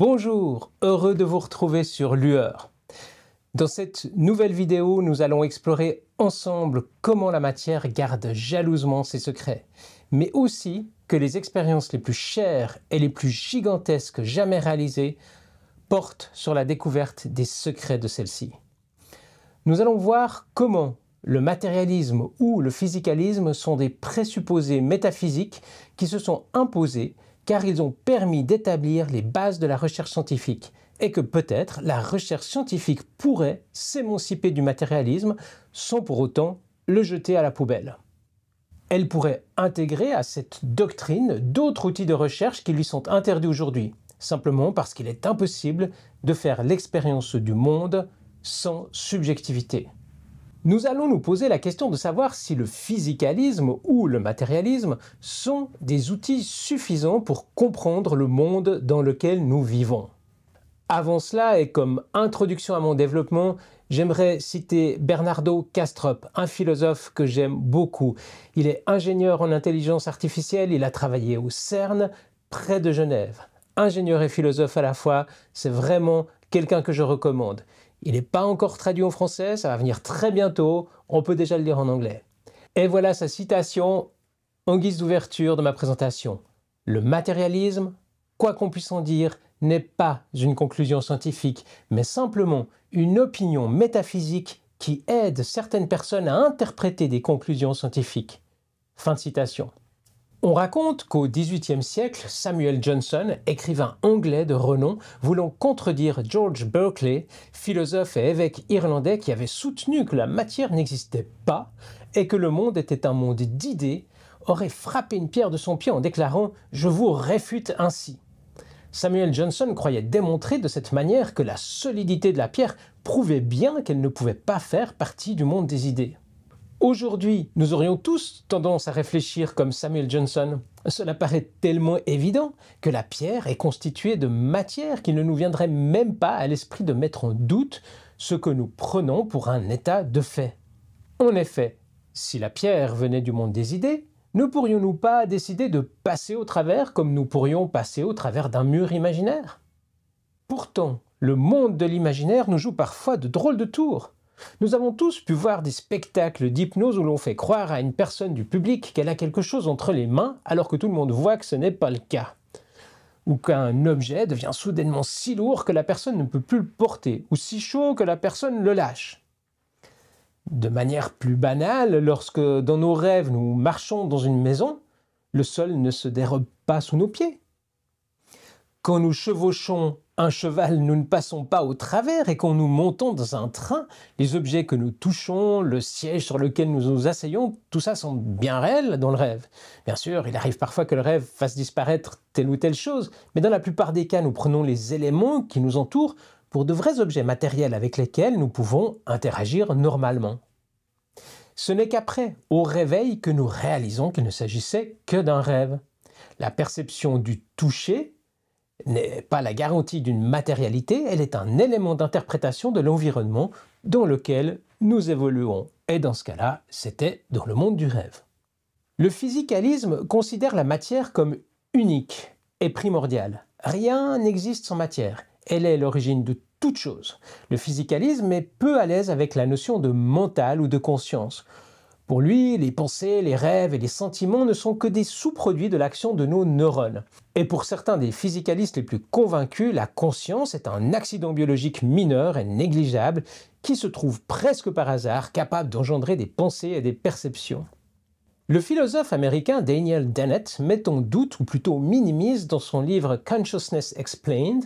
Bonjour, heureux de vous retrouver sur Lueur. Dans cette nouvelle vidéo, nous allons explorer ensemble comment la matière garde jalousement ses secrets, mais aussi que les expériences les plus chères et les plus gigantesques jamais réalisées portent sur la découverte des secrets de celle-ci. Nous allons voir comment le matérialisme ou le physicalisme sont des présupposés métaphysiques qui se sont imposés car ils ont permis d'établir les bases de la recherche scientifique et que peut-être la recherche scientifique pourrait s'émanciper du matérialisme sans pour autant le jeter à la poubelle. Elle pourrait intégrer à cette doctrine d'autres outils de recherche qui lui sont interdits aujourd'hui, simplement parce qu'il est impossible de faire l'expérience du monde sans subjectivité. Nous allons nous poser la question de savoir si le physicalisme ou le matérialisme sont des outils suffisants pour comprendre le monde dans lequel nous vivons. Avant cela, et comme introduction à mon développement, j'aimerais citer Bernardo Castrop, un philosophe que j'aime beaucoup. Il est ingénieur en intelligence artificielle, il a travaillé au CERN, près de Genève. Ingénieur et philosophe à la fois, c'est vraiment quelqu'un que je recommande. Il n'est pas encore traduit en français, ça va venir très bientôt, on peut déjà le lire en anglais. Et voilà sa citation en guise d'ouverture de ma présentation. Le matérialisme, quoi qu'on puisse en dire, n'est pas une conclusion scientifique, mais simplement une opinion métaphysique qui aide certaines personnes à interpréter des conclusions scientifiques. Fin de citation. On raconte qu'au XVIIIe siècle, Samuel Johnson, écrivain anglais de renom, voulant contredire George Berkeley, philosophe et évêque irlandais qui avait soutenu que la matière n'existait pas et que le monde était un monde d'idées, aurait frappé une pierre de son pied en déclarant ⁇ Je vous réfute ainsi ⁇ Samuel Johnson croyait démontrer de cette manière que la solidité de la pierre prouvait bien qu'elle ne pouvait pas faire partie du monde des idées. Aujourd'hui, nous aurions tous tendance à réfléchir comme Samuel Johnson. Cela paraît tellement évident que la pierre est constituée de matière qu'il ne nous viendrait même pas à l'esprit de mettre en doute ce que nous prenons pour un état de fait. En effet, si la pierre venait du monde des idées, ne pourrions-nous pas décider de passer au travers comme nous pourrions passer au travers d'un mur imaginaire Pourtant, le monde de l'imaginaire nous joue parfois de drôles de tours. Nous avons tous pu voir des spectacles d'hypnose où l'on fait croire à une personne du public qu'elle a quelque chose entre les mains alors que tout le monde voit que ce n'est pas le cas. Ou qu'un objet devient soudainement si lourd que la personne ne peut plus le porter, ou si chaud que la personne le lâche. De manière plus banale, lorsque dans nos rêves nous marchons dans une maison, le sol ne se dérobe pas sous nos pieds. Quand nous chevauchons un cheval, nous ne passons pas au travers et quand nous montons dans un train, les objets que nous touchons, le siège sur lequel nous nous asseyons, tout ça semble bien réel dans le rêve. Bien sûr, il arrive parfois que le rêve fasse disparaître telle ou telle chose, mais dans la plupart des cas, nous prenons les éléments qui nous entourent pour de vrais objets matériels avec lesquels nous pouvons interagir normalement. Ce n'est qu'après, au réveil, que nous réalisons qu'il ne s'agissait que d'un rêve. La perception du toucher n'est pas la garantie d'une matérialité, elle est un élément d'interprétation de l'environnement dans lequel nous évoluons. Et dans ce cas-là, c'était dans le monde du rêve. Le physicalisme considère la matière comme unique et primordiale. Rien n'existe sans matière. Elle est l'origine de toute chose. Le physicalisme est peu à l'aise avec la notion de mental ou de conscience. Pour lui, les pensées, les rêves et les sentiments ne sont que des sous-produits de l'action de nos neurones. Et pour certains des physicalistes les plus convaincus, la conscience est un accident biologique mineur et négligeable qui se trouve presque par hasard capable d'engendrer des pensées et des perceptions. Le philosophe américain Daniel Dennett met en doute, ou plutôt minimise dans son livre Consciousness Explained,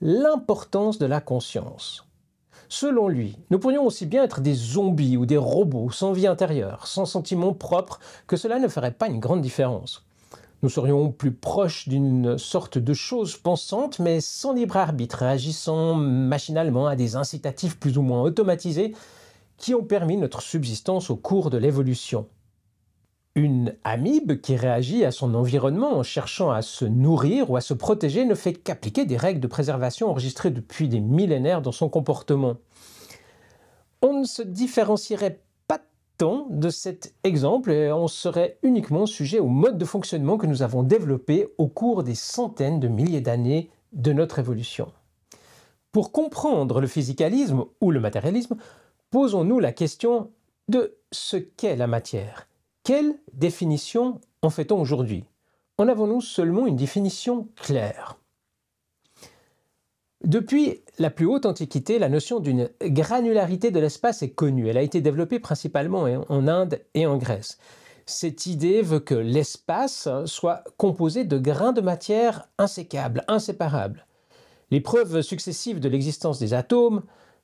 l'importance de la conscience. Selon lui, nous pourrions aussi bien être des zombies ou des robots sans vie intérieure, sans sentiment propre, que cela ne ferait pas une grande différence. Nous serions plus proches d'une sorte de chose pensante, mais sans libre arbitre, agissant machinalement à des incitatifs plus ou moins automatisés qui ont permis notre subsistance au cours de l'évolution. Une amibe qui réagit à son environnement en cherchant à se nourrir ou à se protéger ne fait qu'appliquer des règles de préservation enregistrées depuis des millénaires dans son comportement. On ne se différencierait pas tant de cet exemple et on serait uniquement sujet au mode de fonctionnement que nous avons développé au cours des centaines de milliers d'années de notre évolution. Pour comprendre le physicalisme ou le matérialisme, posons-nous la question de ce qu'est la matière quelle définition en fait-on aujourd'hui En avons-nous seulement une définition claire depuis la plus haute antiquité, la notion d'une granularité de l'espace est connue. Elle a été développée principalement en Inde et en Grèce. Cette idée veut que l'espace soit composé de grains de matière insécables, inséparables. Les preuves successives de l'existence des atomes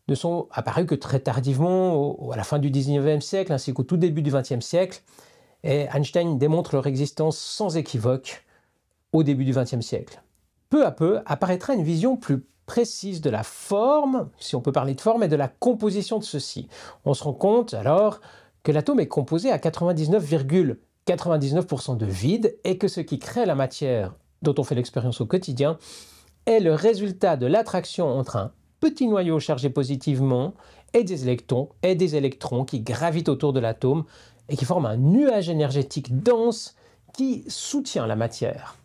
ne sont apparues que très tardivement, à la fin du 19e siècle ainsi qu'au tout début du 20e siècle, et Einstein démontre leur existence sans équivoque au début du XXe siècle. Peu à peu apparaîtra une vision plus précise de la forme, si on peut parler de forme, et de la composition de ceci. On se rend compte alors que l'atome est composé à 99,99% de vide et que ce qui crée la matière dont on fait l'expérience au quotidien est le résultat de l'attraction entre un petit noyau chargé positivement et des et des électrons qui gravitent autour de l'atome et qui forme un nuage énergétique dense qui soutient la matière.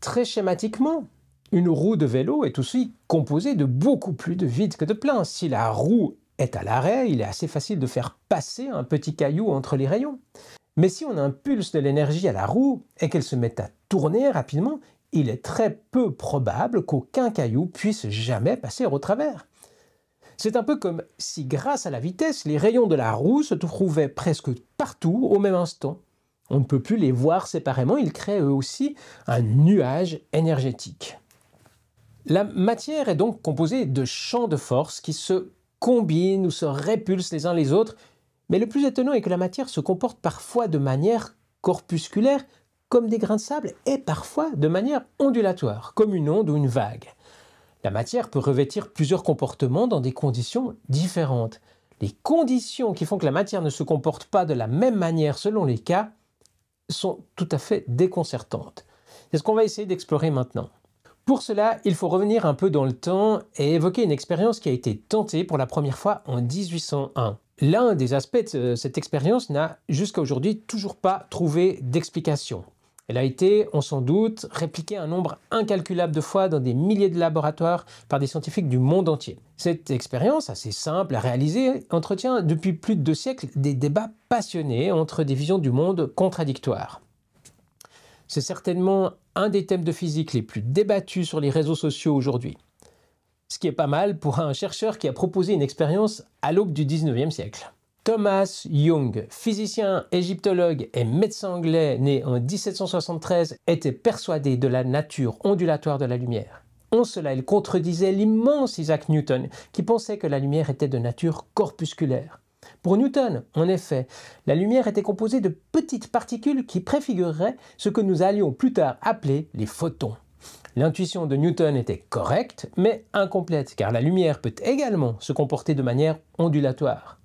Très schématiquement, une roue de vélo est aussi composée de beaucoup plus de vide que de plein. Si la roue est à l'arrêt, il est assez facile de faire passer un petit caillou entre les rayons. Mais si on impulse de l'énergie à la roue et qu'elle se met à tourner rapidement, il est très peu probable qu'aucun caillou puisse jamais passer au travers. C'est un peu comme si, grâce à la vitesse, les rayons de la roue se trouvaient presque partout au même instant. On ne peut plus les voir séparément, ils créent eux aussi un nuage énergétique. La matière est donc composée de champs de force qui se combinent ou se répulsent les uns les autres, mais le plus étonnant est que la matière se comporte parfois de manière corpusculaire, comme des grains de sable, et parfois de manière ondulatoire, comme une onde ou une vague. La matière peut revêtir plusieurs comportements dans des conditions différentes. Les conditions qui font que la matière ne se comporte pas de la même manière selon les cas sont tout à fait déconcertantes. C'est ce qu'on va essayer d'explorer maintenant. Pour cela, il faut revenir un peu dans le temps et évoquer une expérience qui a été tentée pour la première fois en 1801. L'un des aspects de euh, cette expérience n'a jusqu'à aujourd'hui toujours pas trouvé d'explication. Elle a été, on s'en doute, répliquée un nombre incalculable de fois dans des milliers de laboratoires par des scientifiques du monde entier. Cette expérience, assez simple à réaliser, entretient depuis plus de deux siècles des débats passionnés entre des visions du monde contradictoires. C'est certainement un des thèmes de physique les plus débattus sur les réseaux sociaux aujourd'hui. Ce qui est pas mal pour un chercheur qui a proposé une expérience à l'aube du 19e siècle. Thomas Young, physicien, égyptologue et médecin anglais né en 1773, était persuadé de la nature ondulatoire de la lumière. En cela, il contredisait l'immense Isaac Newton, qui pensait que la lumière était de nature corpusculaire. Pour Newton, en effet, la lumière était composée de petites particules qui préfiguraient ce que nous allions plus tard appeler les photons. L'intuition de Newton était correcte, mais incomplète, car la lumière peut également se comporter de manière ondulatoire.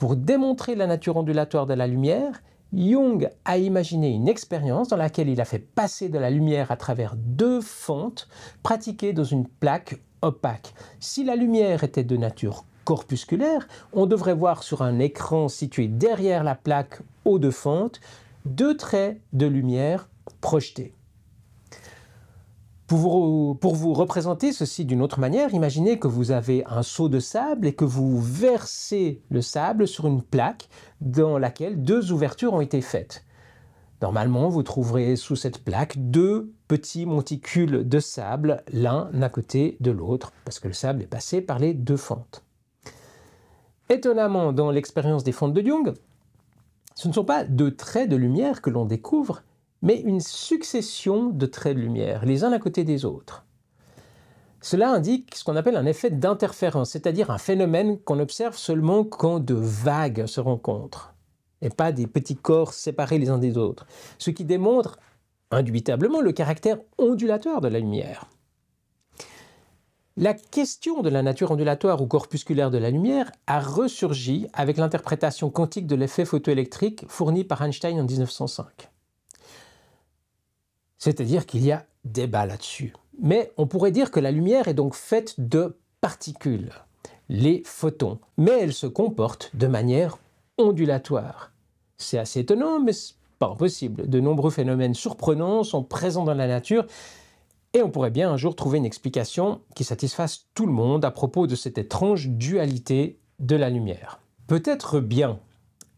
Pour démontrer la nature ondulatoire de la lumière, Jung a imaginé une expérience dans laquelle il a fait passer de la lumière à travers deux fentes pratiquées dans une plaque opaque. Si la lumière était de nature corpusculaire, on devrait voir sur un écran situé derrière la plaque haut de fentes deux traits de lumière projetés. Pour vous, représenter ceci d'une autre manière, imaginez que vous avez un seau de sable et que vous versez le sable sur une plaque dans laquelle deux ouvertures ont été faites. Normalement, vous trouverez sous cette plaque deux petits monticules de sable, l'un à côté de l'autre, parce que le sable est passé par les deux fentes. Étonnamment, dans l'expérience des fentes de Jung, ce ne sont pas deux traits de lumière que l'on découvre, mais une succession de traits de lumière, les uns à côté des autres. Cela indique ce qu'on appelle un effet d'interférence, c'est-à-dire un phénomène qu'on observe seulement quand de vagues se rencontrent, et pas des petits corps séparés les uns des autres, ce qui démontre indubitablement le caractère ondulatoire de la lumière. La question de la nature ondulatoire ou corpusculaire de la lumière a ressurgi avec l'interprétation quantique de l'effet photoélectrique fourni par Einstein en 1905. C'est-à-dire qu'il y a débat là-dessus. Mais on pourrait dire que la lumière est donc faite de particules, les photons, mais elle se comporte de manière ondulatoire. C'est assez étonnant, mais c'est pas impossible. De nombreux phénomènes surprenants sont présents dans la nature et on pourrait bien un jour trouver une explication qui satisfasse tout le monde à propos de cette étrange dualité de la lumière. Peut-être bien,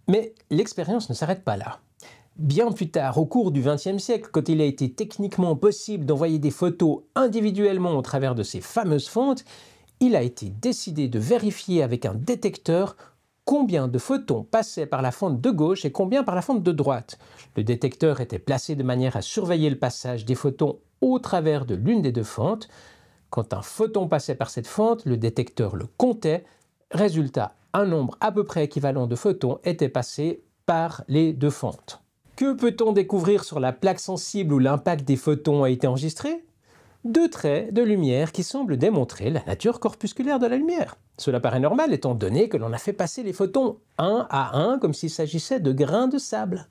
mais l'expérience ne s'arrête pas là. Bien plus tard, au cours du XXe siècle, quand il a été techniquement possible d'envoyer des photos individuellement au travers de ces fameuses fentes, il a été décidé de vérifier avec un détecteur combien de photons passaient par la fente de gauche et combien par la fente de droite. Le détecteur était placé de manière à surveiller le passage des photons au travers de l'une des deux fentes. Quand un photon passait par cette fente, le détecteur le comptait. Résultat, un nombre à peu près équivalent de photons était passé par les deux fentes. Que peut-on découvrir sur la plaque sensible où l'impact des photons a été enregistré Deux traits de lumière qui semblent démontrer la nature corpusculaire de la lumière. Cela paraît normal étant donné que l'on a fait passer les photons un à un comme s'il s'agissait de grains de sable.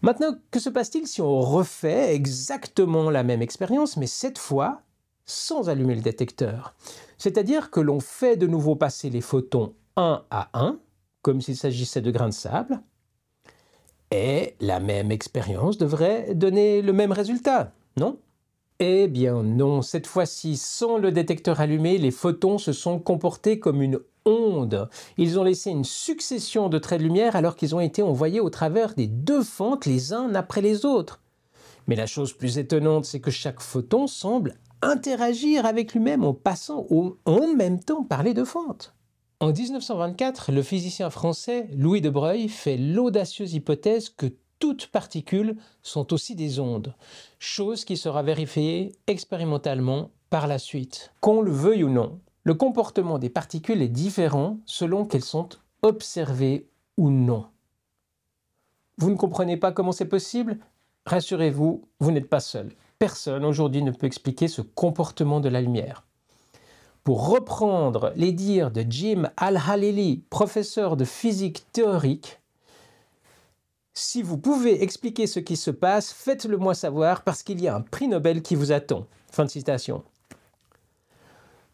Maintenant, que se passe-t-il si on refait exactement la même expérience, mais cette fois sans allumer le détecteur C'est-à-dire que l'on fait de nouveau passer les photons un à un, comme s'il s'agissait de grains de sable, et la même expérience devrait donner le même résultat, non Eh bien non, cette fois-ci, sans le détecteur allumé, les photons se sont comportés comme une onde. Ils ont laissé une succession de traits de lumière alors qu'ils ont été envoyés au travers des deux fentes les uns après les autres. Mais la chose plus étonnante, c'est que chaque photon semble interagir avec lui-même en passant en même temps par les deux fentes. En 1924, le physicien français Louis de Broglie fait l'audacieuse hypothèse que toutes particules sont aussi des ondes, chose qui sera vérifiée expérimentalement par la suite. Qu'on le veuille ou non, le comportement des particules est différent selon qu'elles sont observées ou non. Vous ne comprenez pas comment c'est possible Rassurez-vous, vous, vous n'êtes pas seul. Personne aujourd'hui ne peut expliquer ce comportement de la lumière pour reprendre les dires de Jim Al-Halili, professeur de physique théorique, si vous pouvez expliquer ce qui se passe, faites-le moi savoir parce qu'il y a un prix Nobel qui vous attend. Fin de citation.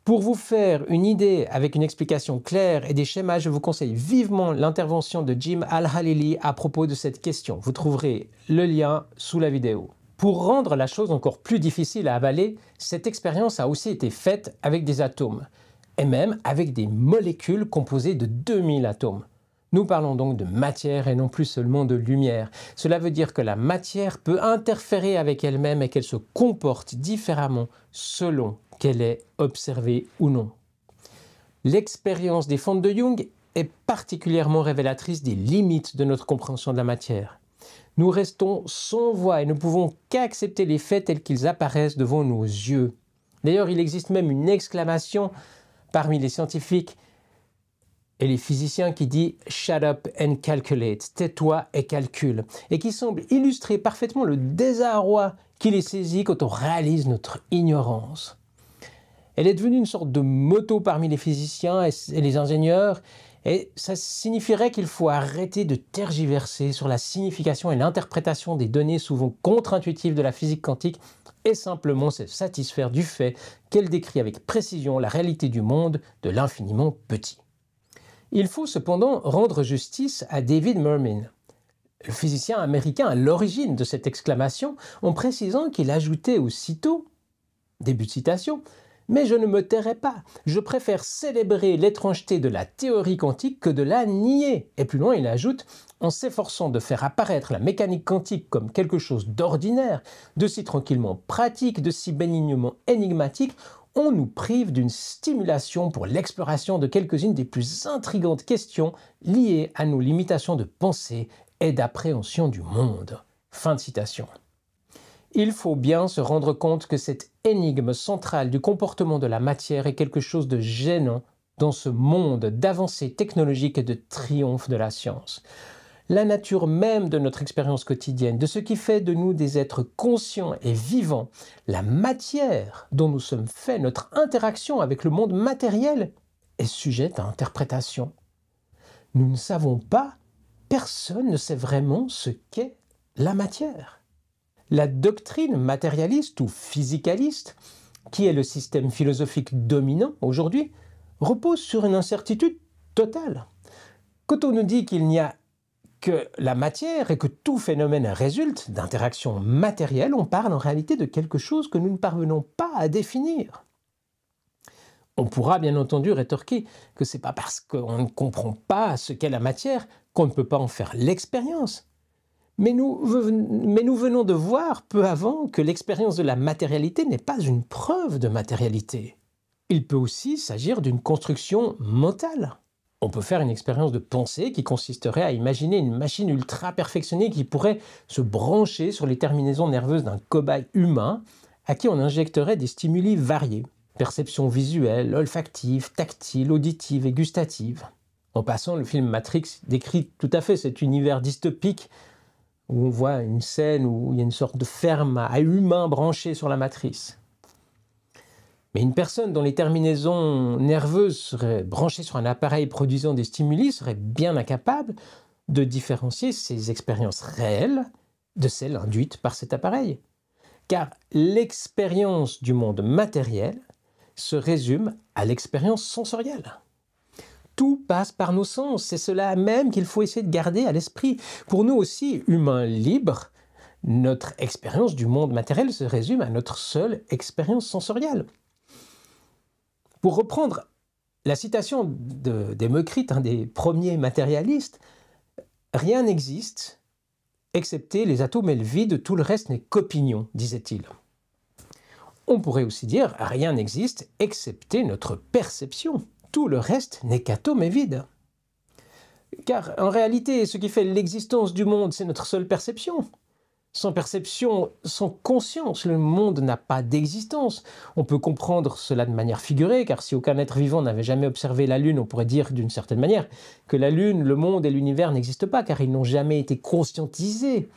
Pour vous faire une idée avec une explication claire et des schémas, je vous conseille vivement l'intervention de Jim Al-Halili à propos de cette question. Vous trouverez le lien sous la vidéo. Pour rendre la chose encore plus difficile à avaler, cette expérience a aussi été faite avec des atomes, et même avec des molécules composées de 2000 atomes. Nous parlons donc de matière et non plus seulement de lumière. Cela veut dire que la matière peut interférer avec elle-même et qu'elle se comporte différemment selon qu'elle est observée ou non. L'expérience des fentes de Jung est particulièrement révélatrice des limites de notre compréhension de la matière. Nous restons sans voix et ne pouvons qu'accepter les faits tels qu'ils apparaissent devant nos yeux. D'ailleurs, il existe même une exclamation parmi les scientifiques et les physiciens qui dit Shut up and calculate, tais-toi et calcule, et qui semble illustrer parfaitement le désarroi qui les saisit quand on réalise notre ignorance. Elle est devenue une sorte de moto parmi les physiciens et les ingénieurs, et ça signifierait qu'il faut arrêter de tergiverser sur la signification et l'interprétation des données souvent contre-intuitives de la physique quantique et simplement se satisfaire du fait qu'elle décrit avec précision la réalité du monde de l'infiniment petit. Il faut cependant rendre justice à David Mermin, le physicien américain à l'origine de cette exclamation, en précisant qu'il ajoutait aussitôt, début de citation, mais je ne me tairai pas. Je préfère célébrer l'étrangeté de la théorie quantique que de la nier. Et plus loin, il ajoute En s'efforçant de faire apparaître la mécanique quantique comme quelque chose d'ordinaire, de si tranquillement pratique, de si bénignement énigmatique, on nous prive d'une stimulation pour l'exploration de quelques-unes des plus intrigantes questions liées à nos limitations de pensée et d'appréhension du monde. Fin de citation. Il faut bien se rendre compte que cette énigme centrale du comportement de la matière est quelque chose de gênant dans ce monde d'avancées technologiques et de triomphe de la science. La nature même de notre expérience quotidienne, de ce qui fait de nous des êtres conscients et vivants, la matière dont nous sommes faits, notre interaction avec le monde matériel est sujette à interprétation. Nous ne savons pas, personne ne sait vraiment ce qu'est la matière. La doctrine matérialiste ou physicaliste, qui est le système philosophique dominant aujourd'hui, repose sur une incertitude totale. Quand on nous dit qu'il n'y a que la matière et que tout phénomène résulte d'interactions matérielles, on parle en réalité de quelque chose que nous ne parvenons pas à définir. On pourra bien entendu rétorquer que ce n'est pas parce qu'on ne comprend pas ce qu'est la matière qu'on ne peut pas en faire l'expérience. Mais nous, venons de voir peu avant que l'expérience de la matérialité n'est pas une preuve de matérialité. Il peut aussi s'agir d'une construction mentale. On peut faire une expérience de pensée qui consisterait à imaginer une machine ultra perfectionnée qui pourrait se brancher sur les terminaisons nerveuses d'un cobaye humain à qui on injecterait des stimuli variés perception visuelle, olfactive, tactile, auditive et gustative. En passant, le film Matrix décrit tout à fait cet univers dystopique où on voit une scène où il y a une sorte de ferme à humain branchée sur la matrice. Mais une personne dont les terminaisons nerveuses seraient branchées sur un appareil produisant des stimuli serait bien incapable de différencier ses expériences réelles de celles induites par cet appareil. Car l'expérience du monde matériel se résume à l'expérience sensorielle tout passe par nos sens. C'est cela même qu'il faut essayer de garder à l'esprit. Pour nous aussi, humains libres, notre expérience du monde matériel se résume à notre seule expérience sensorielle. Pour reprendre la citation de, un des premiers matérialistes, rien n'existe excepté les atomes et le vide, tout le reste n'est qu'opinion, disait-il. On pourrait aussi dire rien n'existe excepté notre perception tout le reste n'est qu'atome et vide. Car en réalité, ce qui fait l'existence du monde, c'est notre seule perception. Sans perception, sans conscience, le monde n'a pas d'existence. On peut comprendre cela de manière figurée, car si aucun être vivant n'avait jamais observé la Lune, on pourrait dire d'une certaine manière que la Lune, le monde et l'univers n'existent pas, car ils n'ont jamais été conscientisés.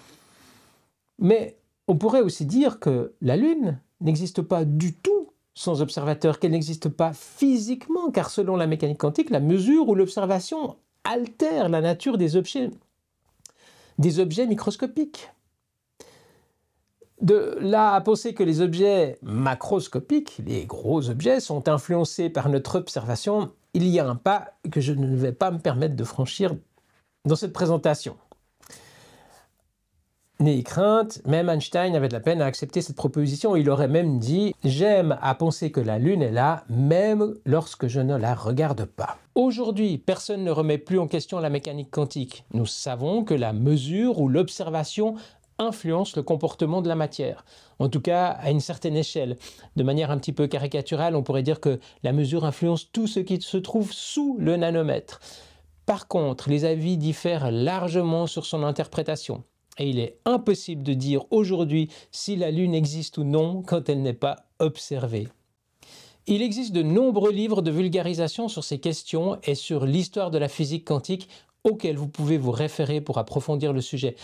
Mais on pourrait aussi dire que la Lune n'existe pas du tout, sans observateur, qu'elle n'existe pas physiquement, car selon la mécanique quantique, la mesure ou l'observation altère la nature des objets, des objets microscopiques. De là à penser que les objets macroscopiques, les gros objets, sont influencés par notre observation, il y a un pas que je ne vais pas me permettre de franchir dans cette présentation et crainte, même Einstein avait de la peine à accepter cette proposition. Il aurait même dit J'aime à penser que la Lune est là, même lorsque je ne la regarde pas. Aujourd'hui, personne ne remet plus en question la mécanique quantique. Nous savons que la mesure ou l'observation influence le comportement de la matière, en tout cas à une certaine échelle. De manière un petit peu caricaturale, on pourrait dire que la mesure influence tout ce qui se trouve sous le nanomètre. Par contre, les avis diffèrent largement sur son interprétation. Et il est impossible de dire aujourd'hui si la Lune existe ou non quand elle n'est pas observée. Il existe de nombreux livres de vulgarisation sur ces questions et sur l'histoire de la physique quantique auxquels vous pouvez vous référer pour approfondir le sujet.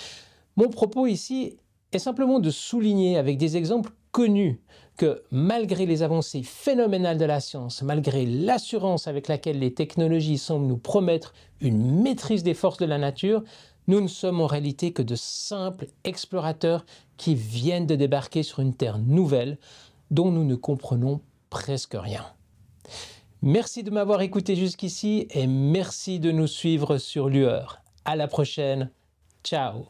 Mon propos ici est simplement de souligner avec des exemples connus que malgré les avancées phénoménales de la science, malgré l'assurance avec laquelle les technologies semblent nous promettre une maîtrise des forces de la nature, nous ne sommes en réalité que de simples explorateurs qui viennent de débarquer sur une terre nouvelle dont nous ne comprenons presque rien. Merci de m'avoir écouté jusqu'ici et merci de nous suivre sur Lueur. À la prochaine. Ciao.